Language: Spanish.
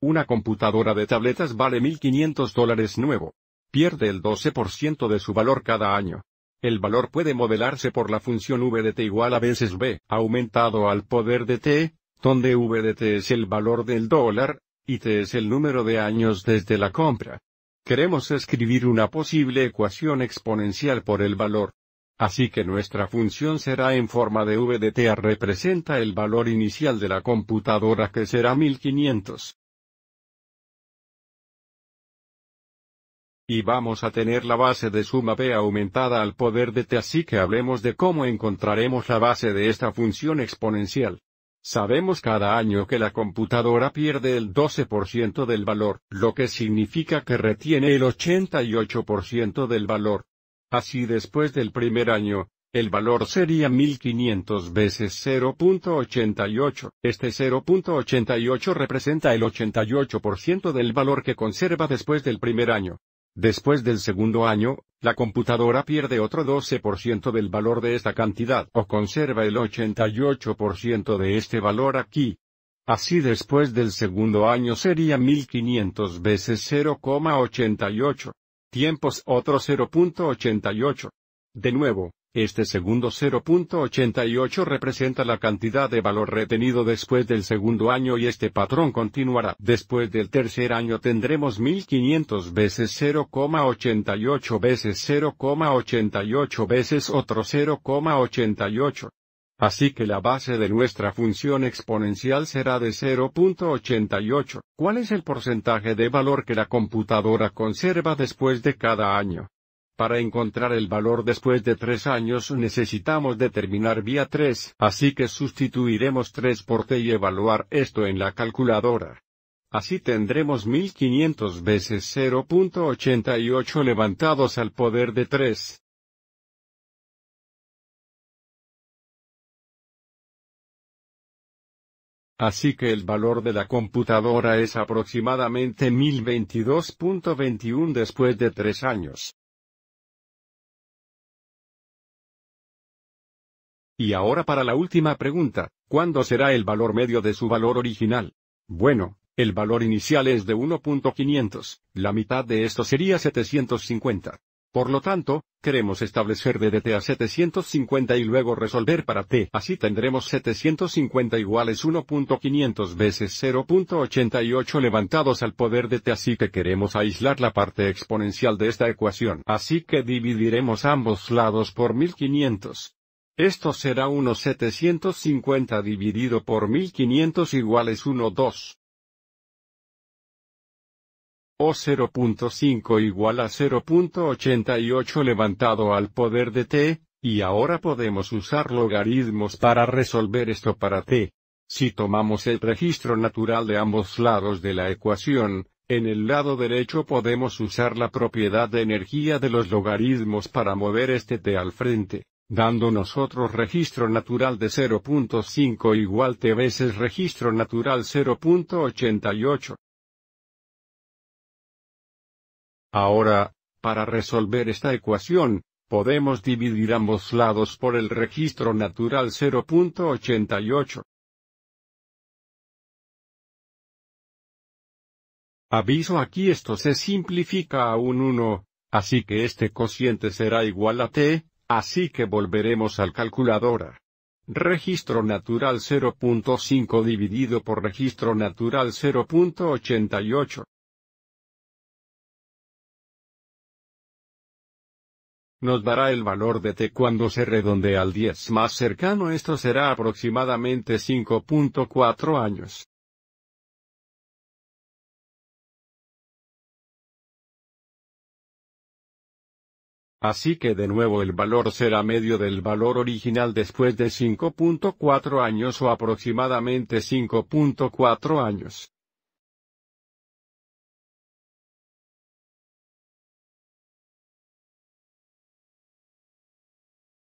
Una computadora de tabletas vale 1.500 dólares nuevo. Pierde el 12% de su valor cada año. El valor puede modelarse por la función V de t igual a veces B, aumentado al poder de t, donde V de t es el valor del dólar, y t es el número de años desde la compra. Queremos escribir una posible ecuación exponencial por el valor. Así que nuestra función será en forma de V de a representa el valor inicial de la computadora que será 1500. Y vamos a tener la base de suma P aumentada al poder de T así que hablemos de cómo encontraremos la base de esta función exponencial. Sabemos cada año que la computadora pierde el 12% del valor, lo que significa que retiene el 88% del valor. Así después del primer año, el valor sería 1500 veces 0.88. Este 0.88 representa el 88% del valor que conserva después del primer año. Después del segundo año, la computadora pierde otro 12% del valor de esta cantidad o conserva el 88% de este valor aquí. Así después del segundo año sería 1500 veces 0,88. Tiempos otro 0.88. De nuevo, este segundo 0.88 representa la cantidad de valor retenido después del segundo año y este patrón continuará. Después del tercer año tendremos 1500 veces 0,88 veces 0,88 veces otro 0,88. Así que la base de nuestra función exponencial será de 0.88. ¿Cuál es el porcentaje de valor que la computadora conserva después de cada año? Para encontrar el valor después de tres años necesitamos determinar vía 3, así que sustituiremos 3 por t y evaluar esto en la calculadora. Así tendremos 1500 veces 0.88 levantados al poder de 3. Así que el valor de la computadora es aproximadamente 1022.21 después de tres años. Y ahora para la última pregunta, ¿cuándo será el valor medio de su valor original? Bueno, el valor inicial es de 1.500, la mitad de esto sería 750. Por lo tanto, queremos establecer de a 750 y luego resolver para t. Así tendremos 750 iguales 1.500 veces 0.88 levantados al poder de t. Así que queremos aislar la parte exponencial de esta ecuación. Así que dividiremos ambos lados por 1500. Esto será unos 750 dividido por 1500 iguales 1,2 o 0.5 igual a 0.88 levantado al poder de t, y ahora podemos usar logaritmos para resolver esto para t. Si tomamos el registro natural de ambos lados de la ecuación, en el lado derecho podemos usar la propiedad de energía de los logaritmos para mover este t al frente, dándonos otro registro natural de 0.5 igual t veces registro natural 0.88. Ahora, para resolver esta ecuación, podemos dividir ambos lados por el registro natural 0.88. Aviso aquí esto se simplifica a un 1, así que este cociente será igual a t, así que volveremos al calculadora. Registro natural 0.5 dividido por registro natural 0.88. nos dará el valor de t cuando se redondea al 10 más cercano esto será aproximadamente 5.4 años. Así que de nuevo el valor será medio del valor original después de 5.4 años o aproximadamente 5.4 años.